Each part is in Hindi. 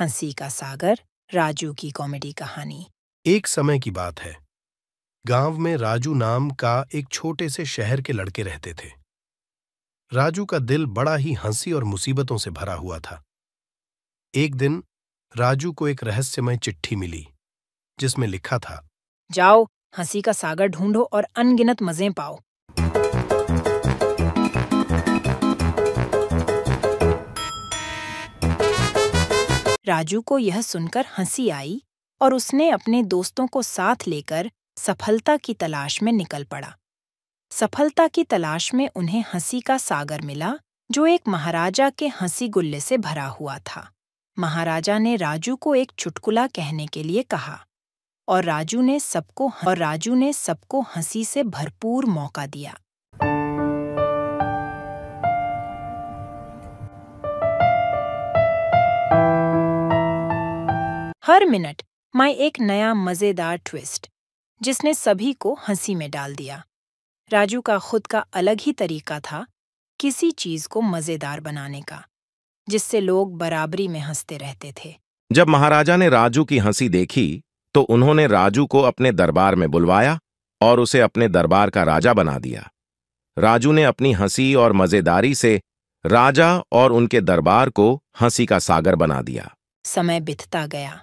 हंसी का सागर राजू की कॉमेडी कहानी एक समय की बात है गांव में राजू नाम का एक छोटे से शहर के लड़के रहते थे राजू का दिल बड़ा ही हंसी और मुसीबतों से भरा हुआ था एक दिन राजू को एक रहस्यमय चिट्ठी मिली जिसमें लिखा था जाओ हंसी का सागर ढूंढो और अनगिनत मजे पाओ राजू को यह सुनकर हंसी आई और उसने अपने दोस्तों को साथ लेकर सफलता की तलाश में निकल पड़ा सफलता की तलाश में उन्हें हंसी का सागर मिला जो एक महाराजा के हंसी गुल्ले से भरा हुआ था महाराजा ने राजू को एक चुटकुला कहने के लिए कहा और राजू ने सबको और राजू ने सबको हंसी से भरपूर मौका दिया हर मिनट माई एक नया मज़ेदार ट्विस्ट जिसने सभी को हंसी में डाल दिया राजू का खुद का अलग ही तरीका था किसी चीज को मज़ेदार बनाने का जिससे लोग बराबरी में हंसते रहते थे जब महाराजा ने राजू की हंसी देखी तो उन्होंने राजू को अपने दरबार में बुलवाया और उसे अपने दरबार का राजा बना दिया राजू ने अपनी हंसी और मज़ेदारी से राजा और उनके दरबार को हंसी का सागर बना दिया समय बिथता गया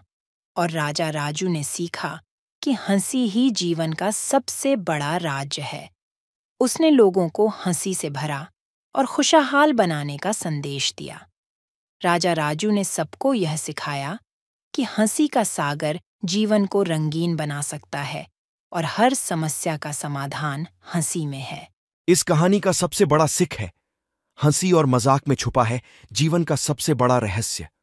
और राजा राजू ने सीखा कि हंसी ही जीवन का सबसे बड़ा राज्य है उसने लोगों को हंसी से भरा और खुशहाल बनाने का संदेश दिया राजा राजू ने सबको यह सिखाया कि हंसी का सागर जीवन को रंगीन बना सकता है और हर समस्या का समाधान हंसी में है इस कहानी का सबसे बड़ा सिख है हंसी और मजाक में छुपा है जीवन का सबसे बड़ा रहस्य